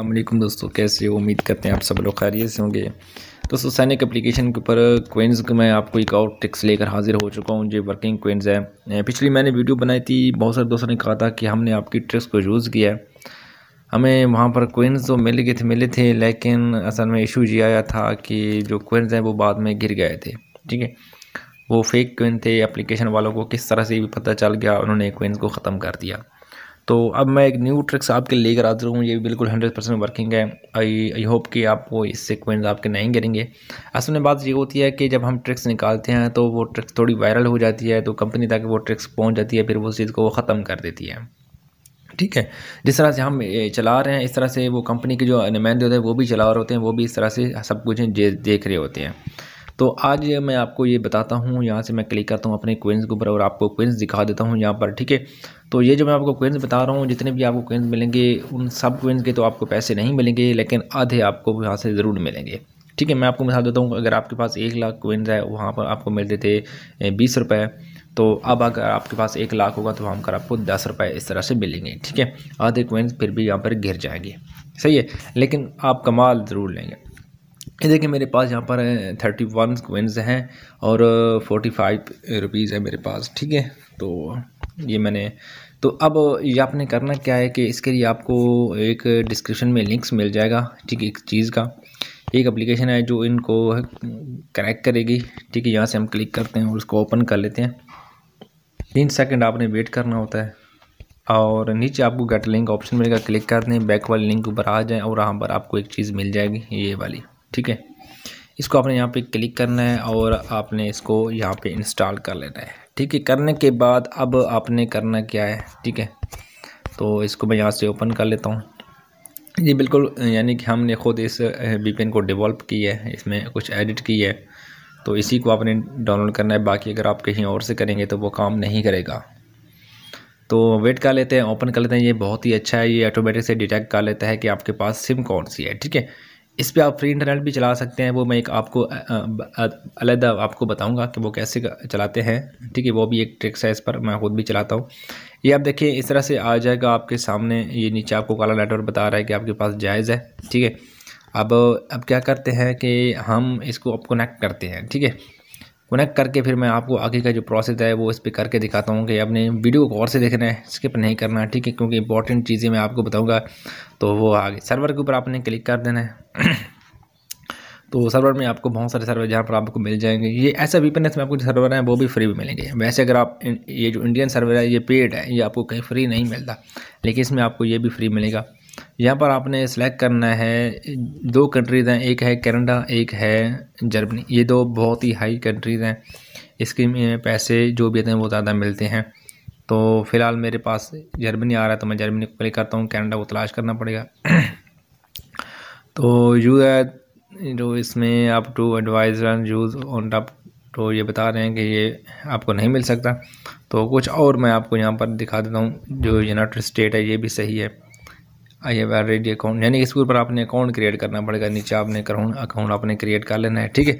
अल्लाम दोस्तों कैसे हो उम्मीद करते हैं आप सब लोग खैरियत से होंगे दोस्तों सैनिक एप्लीकेशन के ऊपर कोइंस uh, को मैं आपको एक और टिक्स लेकर हाजिर हो चुका हूँ जो वर्किंग कोइंस है uh, पिछली मैंने वीडियो बनाई थी बहुत सारे दोस्तों ने कहा था कि हमने आपकी ट्रिक्स को यूज़ किया है हमें वहाँ पर क्वेंस तो मिल गए थे मिले थे लेकिन असल में इशू ये आया था कि जो कोइंस हैं वो बाद में गिर गए थे ठीक है वो फेक कोइन थे अप्लीकेशन वालों को किस तरह से भी पता चल गया उन्होंने कोइंस को ख़त्म कर दिया तो अब मैं एक न्यू ट्रिक्स आपके लेकर आता हूँ ये बिल्कुल हंड्रेड परसेंट वर्किंग है आई आई होप कि आपको इससे सिक्वेंस आपके नहीं गिरेंगे असल में बात ये होती है कि जब हम ट्रिक्स निकालते हैं तो वो ट्रिक्स थोड़ी वायरल हो जाती है तो कंपनी तक वो ट्रिक्स पहुँच जाती है फिर वो चीज़ को वो ख़त्म कर देती है ठीक है जिस तरह से हम चला रहे हैं इस तरह से वो कंपनी के जो नुमाइंदे होते हैं वो भी चला रहे होते हैं वो भी इस तरह से सब कुछ देख रहे होते हैं तो आज मैं आपको ये बताता हूँ यहाँ से मैं क्लिक करता हूँ अपने क्वेंस के ऊपर और आपको क्वेंस दिखा देता हूँ यहाँ पर ठीक है तो ये जो मैं आपको क्वेंस बता रहा हूँ जितने भी आपको क्वेंस मिलेंगे उन सब क्वेंस के तो आपको पैसे नहीं मिलेंगे लेकिन आधे आपको यहाँ से ज़रूर मिलेंगे ठीक है मैं आपको मिसाल देता हूँ अगर आपके पास एक लाख क्वेंस है वहाँ पर आपको मिलते थे बीस रुपये तो अब अगर आपके पास एक लाख होगा तो वहाँ पर आपको दस रुपये इस तरह से मिलेंगे ठीक है आधे क्वेंस फिर भी यहाँ पर गिर जाएंगे सही है लेकिन आप कमाल ज़रूर लेंगे ये देखिए मेरे पास यहाँ पर थर्टी वन क्विंस हैं और फोर्टी फाइव रुपीज़ है मेरे पास ठीक है तो ये मैंने तो अब ये आपने करना क्या है कि इसके लिए आपको एक डिस्क्रिप्शन में लिंक्स मिल जाएगा ठीक है एक चीज़ का एक एप्लीकेशन है जो इनको क्रैक करेगी ठीक है यहाँ से हम क्लिक करते हैं और उसको ओपन कर लेते हैं तीन सेकंड आपने वेट करना होता है और नीचे आपको गेट लिंक ऑप्शन मिलेगा क्लिक कर दें बैक वाले लिंक ऊपर आ जाएँ और वहाँ पर आपको एक चीज़ मिल जाएगी ये वाली ठीक है इसको आपने यहाँ पे क्लिक करना है और आपने इसको यहाँ पे इंस्टॉल कर लेना है ठीक है करने के बाद अब आपने करना क्या है ठीक है तो इसको मैं यहाँ से ओपन कर लेता हूँ ये बिल्कुल यानी कि हमने खुद इस वी को डिवॉल्प किया है इसमें कुछ एडिट की है तो इसी को आपने डाउनलोड करना है बाकी अगर आप कहीं और से करेंगे तो वो काम नहीं करेगा तो वेट कर लेते हैं ओपन कर लेते हैं ये बहुत ही अच्छा है ये ऑटोमेटिक से डिटेक्ट कर लेता है कि आपके पास सिम कौन सी है ठीक है इस पर आप फ्री इंटरनेट भी चला सकते हैं वो मैं एक आपको अलग आपको बताऊंगा कि वो कैसे चलाते हैं ठीक है वो भी एक ट्रिक्स है इस पर मैं खुद भी चलाता हूँ ये आप देखिए इस तरह से आ जाएगा आपके सामने ये नीचे आपको काला नेटवर्क बता रहा है कि आपके पास जायज़ है ठीक है अब अब क्या करते हैं कि हम इसको अब कनेक्ट करते हैं ठीक है कनेक्ट करके फिर मैं आपको आगे का जो प्रोसेस है वो इस पर करके दिखाता हूँ कि आपने वीडियो को और से देखना है स्किप नहीं करना है ठीक है क्योंकि इंपॉर्टेंट चीज़ें मैं आपको बताऊँगा तो वो आगे सर्वर के ऊपर आपने क्लिक कर देना है तो सर्वर में आपको बहुत सारे सर्वर जहाँ पर आपको मिल जाएंगे ये ऐसा वीपन में आपको जो सर्वर हैं वो भी फ्री भी मिलेंगे वैसे अगर आप ये जो इंडियन सर्वर है ये पेड है ये आपको कहीं फ्री नहीं मिलता लेकिन इसमें आपको ये भी फ्री मिलेगा यहाँ पर आपने सेलेक्ट करना है दो कंट्रीज़ हैं एक है कनाडा एक है जर्मनी ये दो बहुत ही हाई कंट्रीज़ हैं इसके में पैसे जो भी हैं वो ज़्यादा मिलते हैं तो फ़िलहाल मेरे पास जर्मनी आ रहा है तो मैं जर्मनी को क्लिक करता हूँ कनाडा को तलाश करना पड़ेगा तो यू है जो इसमें up to adviser use on top तो ये बता रहे हैं कि ये आपको नहीं मिल सकता तो कुछ और मैं आपको यहाँ पर दिखा देता हूँ जो यूनाइटेड स्टेट है ये भी सही है आई हैव ऑलरेडी अकाउंट यानी इसके ऊपर आपने अकाउंट क्रिएट करना पड़ेगा नीचे आपने अकाउंट अकाउंट आपने क्रिएट कर लेना है ठीक है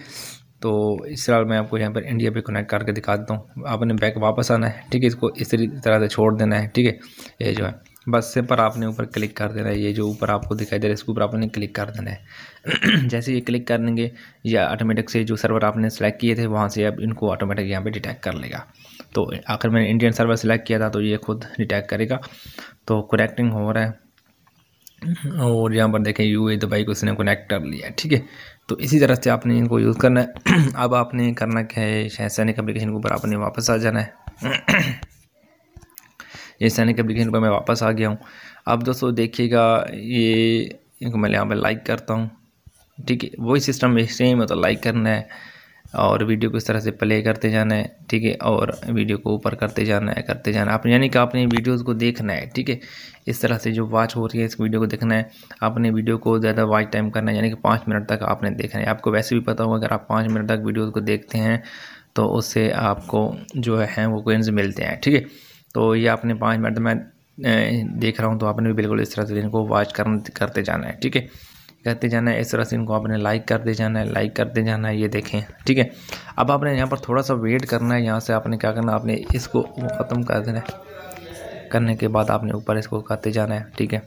तो इस तरह मैं आपको यहाँ पर इंडिया पे कनेक्ट करके दिखा देता हूँ आपने बैक वापस आना है ठीक है इसको इस तरह से छोड़ देना है ठीक है ये जो है बस से पर आपने ऊपर क्लिक कर देना है ये जो ऊपर आपको दिखाई दे रहा है इसके ऊपर आपने क्लिक कर देना है जैसे ये क्लिक कर देंगे या ऑटोमेटिक से जो सर्वर आपने सेलेक्ट किए थे वहाँ से अब इनको ऑटोमेटिक यहाँ पे डिटेक्ट कर लेगा तो आखिर मैंने इंडियन सर्वर सेलेक्ट किया था तो ये खुद डिटेक्ट करेगा तो कनेक्टिंग हो रहा है और यहाँ पर देखें यू ए दुबई को इसने कनेक्ट कर लिया ठीक है तो इसी तरह से आपने इनको यूज़ करना है अब आपने करना क्या है शायद सैनिक एप्लीकेशन के ऊपर आपने वापस आ जाना है ये सैनिक एप्लीकेशन पर मैं वापस आ गया हूँ अब दोस्तों देखिएगा ये इनको मैं यहाँ पर लाइक करता हूँ ठीक है वही सिस्टम सेम है तो लाइक करना है और वीडियो को इस तरह से प्ले करते जाना है ठीक है और वीडियो को ऊपर करते जाना है करते जाना है आपने यानी कि आपने वीडियोस को देखना है ठीक है इस तरह से जो वॉच हो रही है इस वीडियो को देखना है आपने वीडियो को ज़्यादा वॉच टाइम करना है यानी कि पाँच मिनट तक आपने देखना है आपको वैसे भी पता होगा अगर आप पाँच मिनट तक वीडियोज़ को देखते हैं तो उससे आपको जो है वो कोइंस मिलते हैं ठीक है तो ये आपने पाँच मिनट में देख रहा हूँ तो आपने भी बिल्कुल इस तरह से इनको वॉच करते जाना है ठीक है कहते जाना है इस तरह से इनको आपने लाइक करते जाना है लाइक करते जाना है ये देखें ठीक है अब आपने यहाँ पर थोड़ा सा वेट करना है यहाँ से आपने क्या करना आपने इसको ख़त्म कर देना है करने के बाद आपने ऊपर इसको करते जाना है ठीक है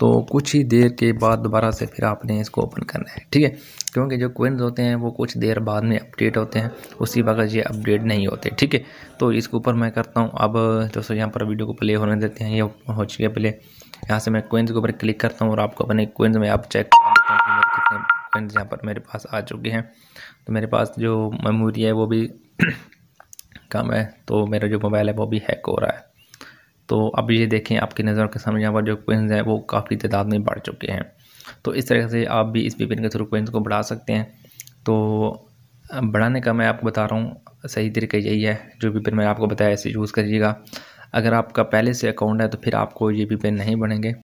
तो कुछ ही देर के बाद दोबारा से फिर आपने इसको ओपन करना है ठीक है क्योंकि जो कोइंस होते हैं वो कुछ देर बाद में अपडेट होते हैं उसी वक्त ये अपडेट नहीं होते ठीक है तो इसके ऊपर मैं करता हूँ अब दोस्तों यहाँ पर वीडियो को प्ले होने देते हैं ये हो चुके प्ले यहाँ से मैं कोइंस के ऊपर क्लिक करता हूँ और आपको अपने कोइंस में आप चेक हूँ कितने कोइंस यहाँ पर मेरे पास आ चुके हैं तो मेरे पास जो मेमोरी है वो भी कम है तो मेरा जो मोबाइल है वो भी हैक हो रहा है तो अब ये देखें आपकी नज़र के सामने यहाँ पर जो क्वेंस हैं वो काफ़ी तादाद में बढ़ चुके हैं तो इस तरह से आप भी इस वीपीएन के थ्रू कोइंस को बढ़ा सकते हैं तो बढ़ाने का मैं आपको बता रहा हूँ सही तरीका यही है जो वीपीएन मैंने आपको बताया ऐसे यूज़ करिएगा अगर आपका पहले से अकाउंट है तो फिर आपको ये पिन नहीं बनेंगे